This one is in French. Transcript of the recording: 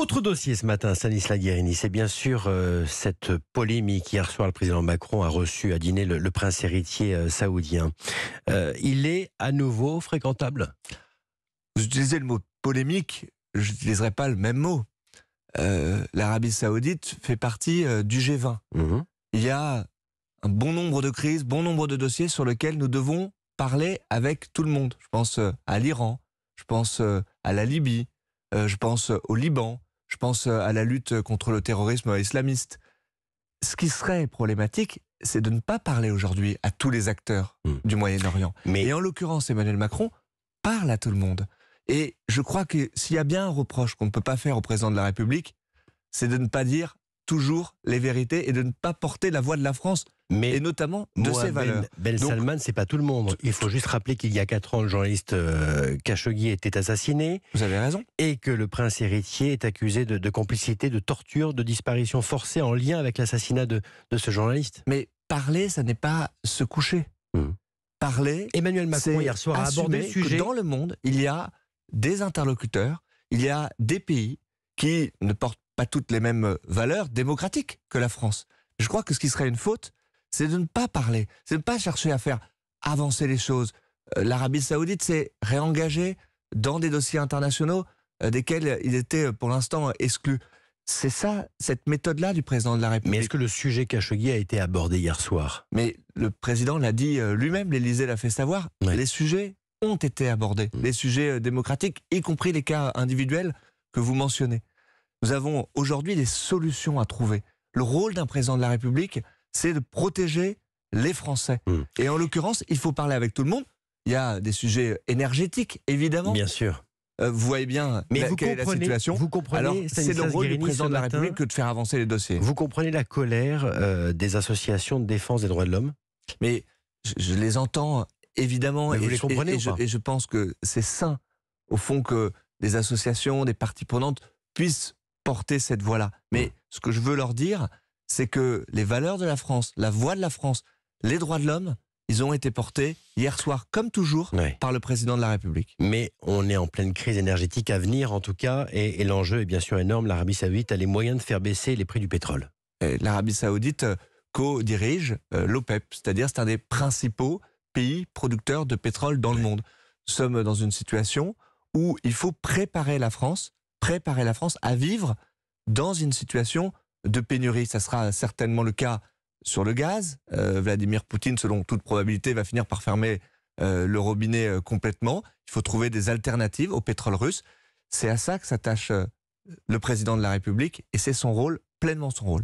Autre dossier ce matin, Stanislas Guérini, c'est bien sûr euh, cette polémique. Hier soir, le président Macron a reçu à dîner le, prince héritier euh, saoudien. Euh, il est à nouveau fréquentable Vous utilisez le mot polémique, je n'utiliserai pas le même mot. L'Arabie saoudite fait partie du G20. Mhm. Il y a un bon nombre de crises, bon nombre de dossiers sur lesquels nous devons parler avec tout le monde. Je pense à l'Iran, je pense à la Libye, je pense au Liban, je pense euh, à la lutte contre le terrorisme islamiste. Ce qui serait problématique, c'est de ne pas parler aujourd'hui à tous les acteurs hmm. du Moyen-Orient. Mais... Et en l'occurrence, Emmanuel Macron parle à tout le monde. Et je crois que s'il y a bien un reproche qu'on ne peut pas faire au président de la République, c'est de ne pas dire toujours les vérités et de ne pas porter la voix de la France mais notamment de ses ben- valeurs. Ben, Salman, c'est pas tout le monde. Il faut juste rappeler qu'il y a 4 ans, le journaliste euh, Khashoggi était assassiné. Vous avez raison. Et que le prince héritier est accusé de, complicité, de torture, de disparition forcée en lien avec l'assassinat de, ce journaliste. Mais parler, ça n'est pas se coucher. Hmm. Parler. Emmanuel Macron hier soir a abordé le sujet. Que dans le monde, il y a des interlocuteurs, il y a des pays qui ne portent pas toutes les mêmes euh, valeurs démocratiques que la France. Je crois que ce qui serait une faute, c'est de ne pas parler, c'est de ne pas chercher à faire avancer les choses. Euh, L'Arabie saoudite s'est réengagée dans des dossiers internationaux euh, desquels il était pour l'instant exclu. C'est ça, cette méthode-là du président de la République. Mais est-ce que le sujet Khashoggi a été abordé hier soir Mais le président l'a dit lui-même, l'Élysée l'a fait savoir, les sujets ont été abordés, mm. les sujets démocratiques, y compris les cas individuels que vous mentionnez. Nous avons aujourd'hui des solutions à trouver. Le rôle d'un président de la République, c'est de protéger les Français. Hmm. Et en l'occurrence, il faut parler avec tout le monde. Il y a des sujets énergétiques, évidemment. Bien sûr. Euh, vous voyez bien Mais la, quelle est la situation. Vous comprenez, c'est le rôle du président de la République que de faire avancer les dossiers. Vous comprenez la colère euh, des associations de défense des droits de l'homme Mais je, les entends, évidemment. et, vous comprenez et je pense que c'est sain, au fond, que des associations, des parties prenantes puissent porter cette voix-là. Mais ce que je veux leur dire, c'est que les valeurs de la France, la voix de la France, les droits de l'homme, ils ont été portés hier soir, comme toujours, par le président de la République. Mais on est en pleine crise énergétique à venir, en tout cas, et, l'enjeu est bien sûr énorme. L'Arabie saoudite a les moyens de faire baisser les prix du pétrole. L'Arabie saoudite euh, co-dirige euh, l'OPEP, c'est-à-dire c'est un des principaux pays producteurs de pétrole dans le monde. Nous sommes dans une situation où il faut préparer la France préparer la France à vivre dans une situation de pénurie. Ça sera certainement le cas sur le gaz. Euh, Vladimir Poutine, selon toute probabilité, va finir par fermer euh, le robinet euh, complètement. Il faut trouver des alternatives au pétrole russe. C'est à ça que s'attache le président de la République et c'est son rôle, pleinement son rôle.